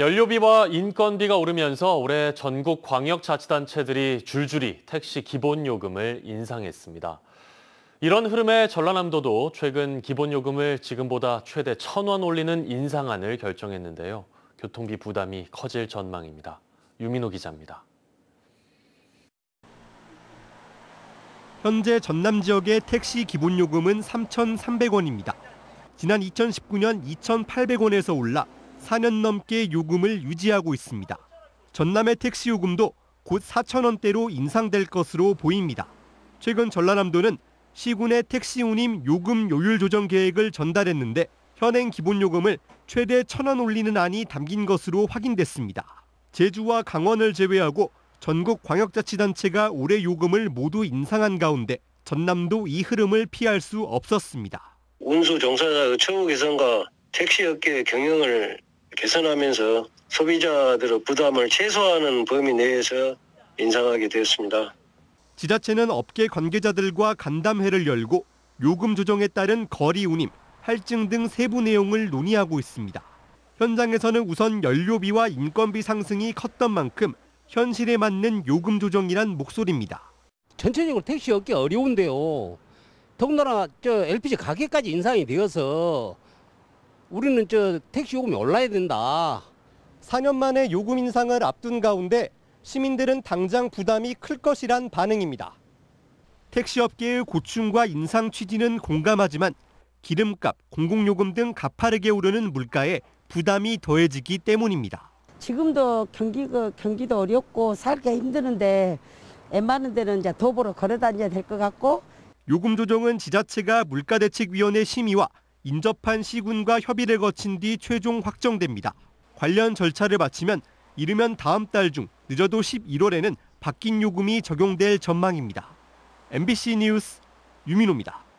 연료비와 인건비가 오르면서 올해 전국 광역자치단체들이 줄줄이 택시 기본요금을 인상했습니다. 이런 흐름에 전라남도도 최근 기본요금을 지금보다 최대 천원 올리는 인상안을 결정했는데요. 교통비 부담이 커질 전망입니다. 유민호 기자입니다. 현재 전남 지역의 택시 기본요금은 3,300원입니다. 지난 2019년 2,800원에서 올라 4년 넘게 요금을 유지하고 있습니다. 전남의 택시 요금도 곧 4천 원대로 인상될 것으로 보입니다. 최근 전라남도는 시군의 택시 운임 요금 요율 조정 계획을 전달했는데 현행 기본 요금을 최대 천원 올리는 안이 담긴 것으로 확인됐습니다. 제주와 강원을 제외하고 전국 광역자치단체가 올해 요금을 모두 인상한 가운데 전남도 이 흐름을 피할 수 없었습니다. 운수 종사자 그 최고 기선과 택시업계 경영을 개선하면서 소비자들의 부담을 최소화하는 범위 내에서 인상하게 되었습니다. 지자체는 업계 관계자들과 간담회를 열고 요금 조정에 따른 거리 운임, 할증 등 세부 내용을 논의하고 있습니다. 현장에서는 우선 연료비와 인건비 상승이 컸던 만큼 현실에 맞는 요금 조정이란 목소리입니다. 전체적으로 택시 업계 어려운데요. 더군다나 저 LPG 가격까지 인상이 되어서 우리는 저 택시 요금이 올라야 된다. 4년 만에 요금 인상을 앞둔 가운데 시민들은 당장 부담이 클 것이란 반응입니다. 택시업계의 고충과 인상 취지는 공감하지만 기름값, 공공요금 등 가파르게 오르는 물가에 부담이 더해지기 때문입니다. 지금도 경기가 그 경기도 어렵고 살기가 힘드는데 웬만한 데는 이제 도보로 걸어 다녀야 될 것 같고 요금 조정은 지자체가 물가대책위원회 심의와 인접한 시군과 협의를 거친 뒤 최종 확정됩니다. 관련 절차를 마치면 이르면 다음 달 중 늦어도 11월에는 바뀐 요금이 적용될 전망입니다. MBC 뉴스 유민호입니다.